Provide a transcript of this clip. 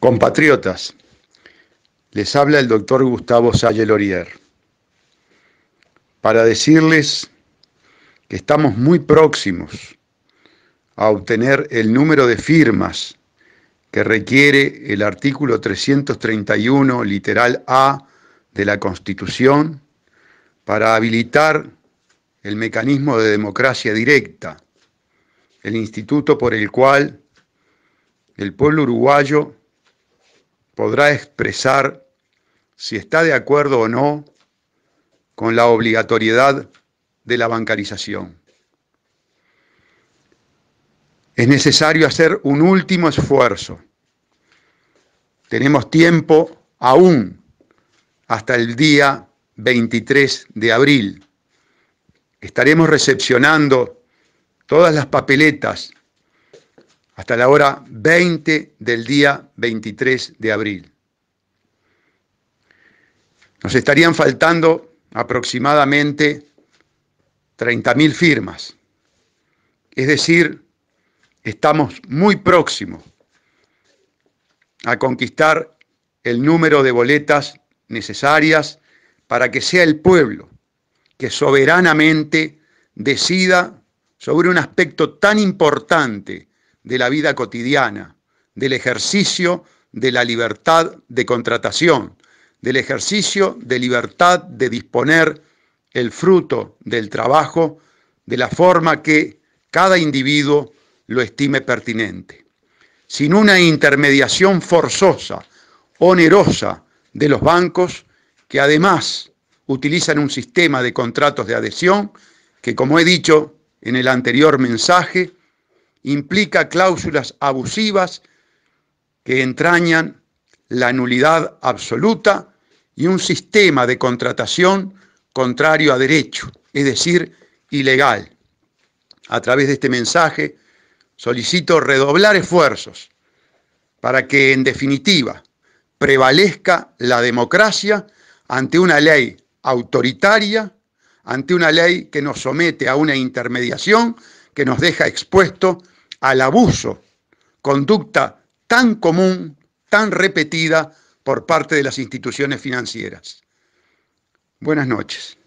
Compatriotas, les habla el doctor Gustavo Salle Lorier para decirles que estamos muy próximos a obtener el número de firmas que requiere el artículo 331, literal A de la Constitución, para habilitar el mecanismo de democracia directa, el instituto por el cual el pueblo uruguayo podrá expresar si está de acuerdo o no con la obligatoriedad de la bancarización. Es necesario hacer un último esfuerzo. Tenemos tiempo aún hasta el día 23 de abril. Estaremos recepcionando todas las papeletas hasta la hora 20 del día 23 de abril. Nos estarían faltando aproximadamente 30.000 firmas. Es decir, estamos muy próximos a conquistar el número de boletas necesarias para que sea el pueblo que soberanamente decida sobre un aspecto tan importante de la vida cotidiana, del ejercicio de la libertad de contratación, del ejercicio de libertad de disponer el fruto del trabajo de la forma que cada individuo lo estime pertinente. Sin una intermediación forzosa, onerosa de los bancos, que además utilizan un sistema de contratos de adhesión que, como he dicho en el anterior mensaje, implica cláusulas abusivas que entrañan la nulidad absoluta y un sistema de contratación contrario a derecho, es decir, ilegal. A través de este mensaje solicito redoblar esfuerzos para que, en definitiva, prevalezca la democracia ante una ley autoritaria, ante una ley que nos somete a una intermediación que nos deja expuesto al abuso, conducta tan común, tan repetida por parte de las instituciones financieras. Buenas noches.